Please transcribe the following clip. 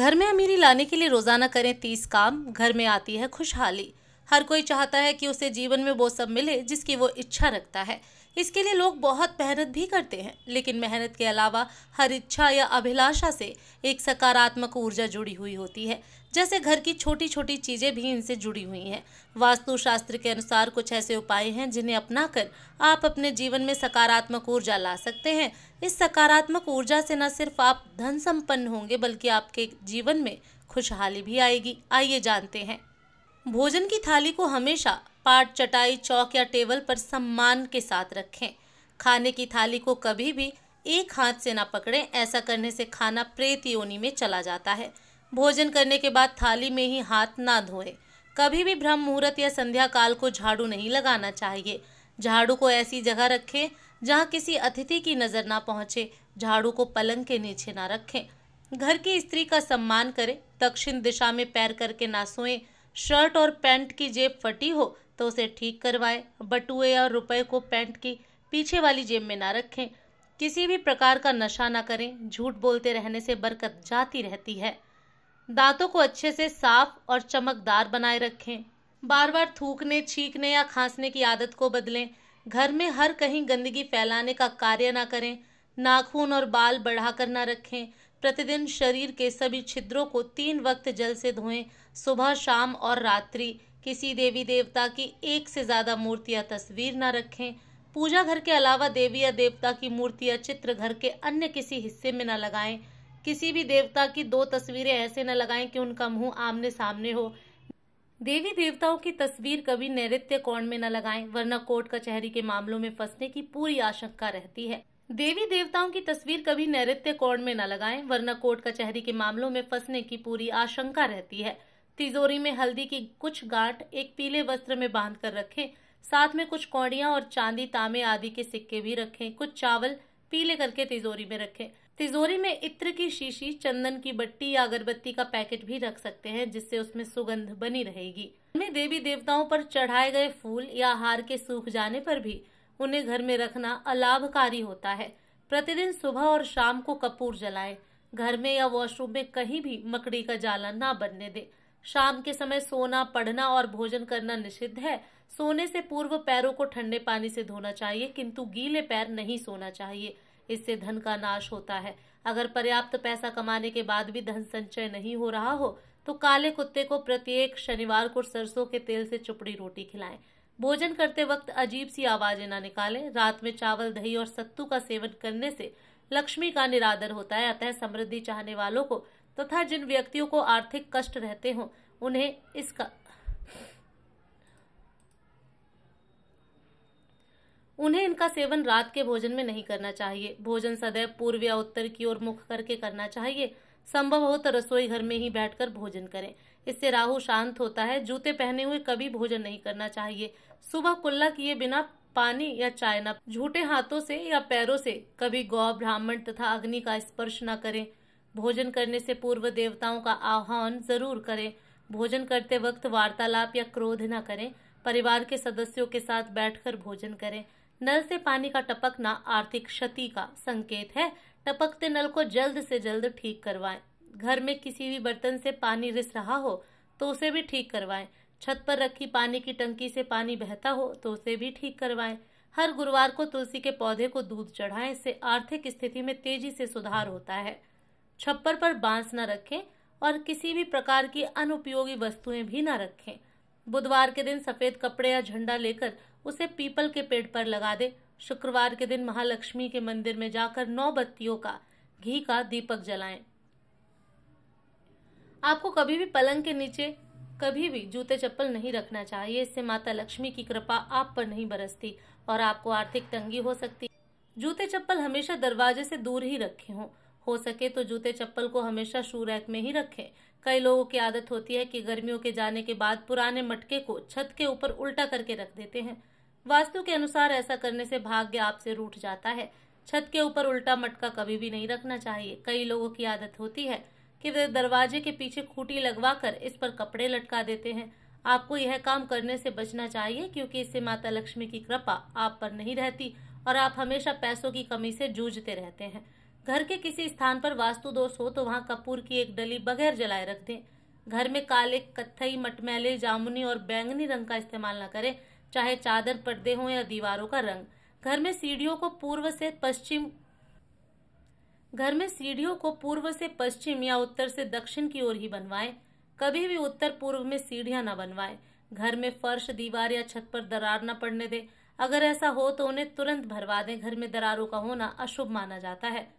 घर में अमीरी लाने के लिए रोजाना करें तीस काम घर में आती है खुशहाली हर कोई चाहता है कि उसे जीवन में वो सब मिले जिसकी वो इच्छा रखता है इसके लिए लोग बहुत मेहनत भी करते हैं लेकिन मेहनत के अलावा हर इच्छा या अभिलाषा से एक सकारात्मक ऊर्जा जुड़ी हुई होती है जैसे घर की छोटी छोटी चीज़ें भी इनसे जुड़ी हुई हैं शास्त्र के अनुसार कुछ ऐसे उपाय हैं जिन्हें अपनाकर आप अपने जीवन में सकारात्मक ऊर्जा ला सकते हैं इस सकारात्मक ऊर्जा से न सिर्फ आप धन संपन्न होंगे बल्कि आपके जीवन में खुशहाली भी आएगी आइए जानते हैं भोजन की थाली को हमेशा पाट चटाई चौक या टेबल पर सम्मान के साथ रखें खाने की थाली को कभी भी एक हाथ से ना पकड़ें ऐसा करने से खाना प्रेत योनि में चला जाता है भोजन करने के बाद थाली में ही हाथ ना धोएं कभी भी ब्रह्म मुहूर्त या संध्या काल को झाड़ू नहीं लगाना चाहिए झाड़ू को ऐसी जगह रखें जहाँ किसी अतिथि की नज़र ना पहुँचे झाड़ू को पलंग के नीचे ना रखें घर की स्त्री का सम्मान करें दक्षिण दिशा में पैर करके ना सोएं शर्ट और पैंट की जेब फटी हो तो उसे ठीक करवाएं बटुए या रुपए को पैंट की पीछे वाली जेब में ना रखें किसी भी प्रकार का नशा ना करें झूठ बोलते रहने से बरकत जाती रहती है दांतों को अच्छे से साफ और चमकदार बनाए रखें बार बार थूकने छींकने या खांसने की आदत को बदलें घर में हर कहीं गंदगी फैलाने का कार्य ना करें नाखून और बाल बढ़ाकर ना रखें प्रतिदिन शरीर के सभी छिद्रों को तीन वक्त जल से धोएं सुबह शाम और रात्रि किसी देवी देवता की एक से ज़्यादा मूर्तियां तस्वीर न रखें पूजा घर के अलावा देवी या देवता की मूर्ति या चित्र घर के अन्य किसी हिस्से में न लगाएं किसी भी देवता की दो तस्वीरें ऐसे न लगाएं कि उनका मुंह आमने सामने हो देवी देवताओं की तस्वीर कभी नैत्य कोण में न लगाएं वरना कोर्ट कचहरी के मामलों में फंसने की पूरी आशंका रहती है देवी देवताओं की तस्वीर कभी नैत्य कोण में न लगाएं वरना कोर्ट कचहरी के मामलों में फंसने की पूरी आशंका रहती है तिजोरी में हल्दी की कुछ गांठ एक पीले वस्त्र में बांध कर रखे साथ में कुछ कौड़िया और चांदी तामे आदि के सिक्के भी रखें कुछ चावल पीले करके तिजोरी में रखें तिजोरी में इत्र की शीशी चंदन की बट्टी या अगरबत्ती का पैकेट भी रख सकते हैं जिससे उसमें सुगंध बनी रहेगी देवी देवताओं पर चढ़ाए गए फूल या हार के सूख जाने पर भी उन्हें घर में रखना अलाभकारी होता है प्रतिदिन सुबह और शाम को कपूर जलाएं। घर में या वॉशरूम में कहीं भी मकड़ी का जाला ना बनने दें। शाम के समय सोना पढ़ना और भोजन करना निषिद्ध है सोने से पूर्व पैरों को ठंडे पानी से धोना चाहिए किंतु गीले पैर नहीं सोना चाहिए इससे धन का नाश होता है अगर पर्याप्त पैसा कमाने के बाद भी धन संचय नहीं हो रहा हो तो काले कुत्ते को प्रत्येक शनिवार को सरसों के तेल से चुपड़ी रोटी खिलाएं भोजन करते वक्त अजीब सी आवाजें ना निकालें रात में चावल दही और सत्तू का सेवन करने से लक्ष्मी का निरादर होता है अतः समृद्धि चाहने वालों को तथा जिन व्यक्तियों को आर्थिक कष्ट रहते हो उन्हें इसका उन्हें इनका सेवन रात के भोजन में नहीं करना चाहिए भोजन सदैव पूर्व या उत्तर की ओर मुख करके करना चाहिए संभव हो तो रसोई घर में ही बैठकर भोजन करें इससे राहु शांत होता है जूते पहने हुए कभी भोजन नहीं करना चाहिए सुबह कुल्ला किए बिना पानी या चाय न झूठे हाथों से या पैरों से कभी गौ ब्राह्मण तथा अग्नि का स्पर्श न करें भोजन करने से पूर्व देवताओं का आह्वान जरूर करें भोजन करते वक्त वार्तालाप या क्रोध न करें परिवार के सदस्यों के साथ बैठकर भोजन करें नल से पानी का टपकना आर्थिक क्षति का संकेत है टपकते नल को जल्द से जल्द ठीक करवाएं घर में किसी भी बर्तन से पानी रिस रहा हो तो उसे भी ठीक करवाएं छत पर रखी पानी की टंकी से पानी बहता हो तो उसे भी ठीक करवाएं हर गुरुवार को तुलसी के पौधे को दूध चढ़ाएं इससे आर्थिक स्थिति में तेजी से सुधार होता है छप्पर पर बांस न रखें और किसी भी प्रकार की अनुपयोगी वस्तुएं भी न रखें बुधवार के दिन सफेद कपड़े या झंडा लेकर उसे पीपल के पेड़ पर लगा दें शुक्रवार के दिन महालक्ष्मी के मंदिर में जाकर नौ बत्तियों का घी का दीपक जलाएं। आपको कभी भी पलंग के नीचे कभी भी जूते चप्पल नहीं रखना चाहिए इससे माता लक्ष्मी की कृपा आप पर नहीं बरसती और आपको आर्थिक तंगी हो सकती जूते चप्पल हमेशा दरवाजे से दूर ही रखे हों हो सके तो जूते चप्पल को हमेशा शू रैक में ही रखें कई लोगों की आदत होती है कि गर्मियों के जाने के बाद पुराने मटके को छत के ऊपर उल्टा करके रख देते हैं वास्तु के अनुसार ऐसा करने से भाग्य आपसे रूठ जाता है छत के ऊपर उल्टा मटका कभी भी नहीं रखना चाहिए कई लोगों की आदत होती है कि वे दरवाजे के पीछे लगवा लगवाकर इस पर कपड़े लटका देते हैं आपको यह काम करने से बचना चाहिए क्योंकि इससे माता लक्ष्मी की कृपा आप पर नहीं रहती और आप हमेशा पैसों की कमी से जूझते रहते हैं घर के किसी स्थान पर वास्तु दोष हो तो वहाँ कपूर की एक डली बगैर जलाए रख दें घर में काले कत्थई मटमैले जामुनी और बैंगनी रंग का इस्तेमाल न करें चाहे चादर पर्दे हों या दीवारों का रंग घर में सीढ़ियों को पूर्व से पश्चिम घर में सीढ़ियों को पूर्व से पश्चिम या उत्तर से दक्षिण की ओर ही बनवाएं कभी भी उत्तर पूर्व में सीढ़ियां न बनवाएं घर में फर्श दीवार या छत पर दरार न पड़ने दें अगर ऐसा हो तो उन्हें तुरंत भरवा दें घर में दरारों का होना अशुभ माना जाता है